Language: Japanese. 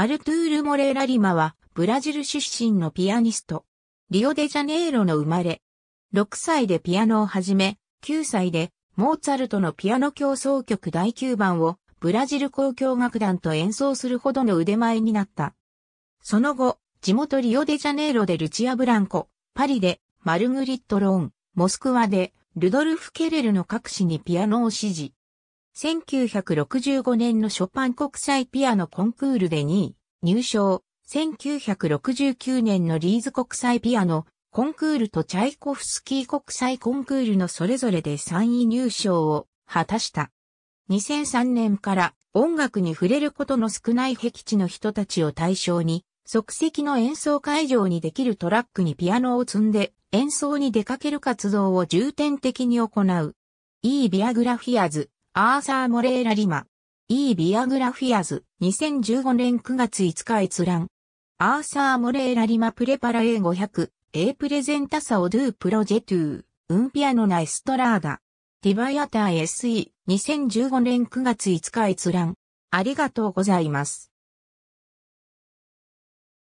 アルトゥール・モレーラ・リマは、ブラジル出身のピアニスト。リオデジャネイロの生まれ。6歳でピアノを始め、9歳で、モーツァルトのピアノ協奏曲第9番を、ブラジル交響楽団と演奏するほどの腕前になった。その後、地元リオデジャネイロでルチア・ブランコ、パリで、マルグリット・ローン、モスクワで、ルドルフ・ケレルの各紙にピアノを指示。1965年のショパン国際ピアノコンクールで2位、入賞。1969年のリーズ国際ピアノコンクールとチャイコフスキー国際コンクールのそれぞれで3位入賞を果たした。2003年から音楽に触れることの少ない僻地の人たちを対象に、即席の演奏会場にできるトラックにピアノを積んで演奏に出かける活動を重点的に行う。E ビアグラフィアズアーサー・モレーラ・リマ。E ビアグラフィアズ、2015年9月5日閲覧。アーサー・モレーラ・リマ・プレパラ A500、A プレゼンタサオ・ドゥ・プロジェトゥー、ウンピアノナ・エストラーダ。ティバヤター SE、2015年9月5日閲覧。ありがとうございます。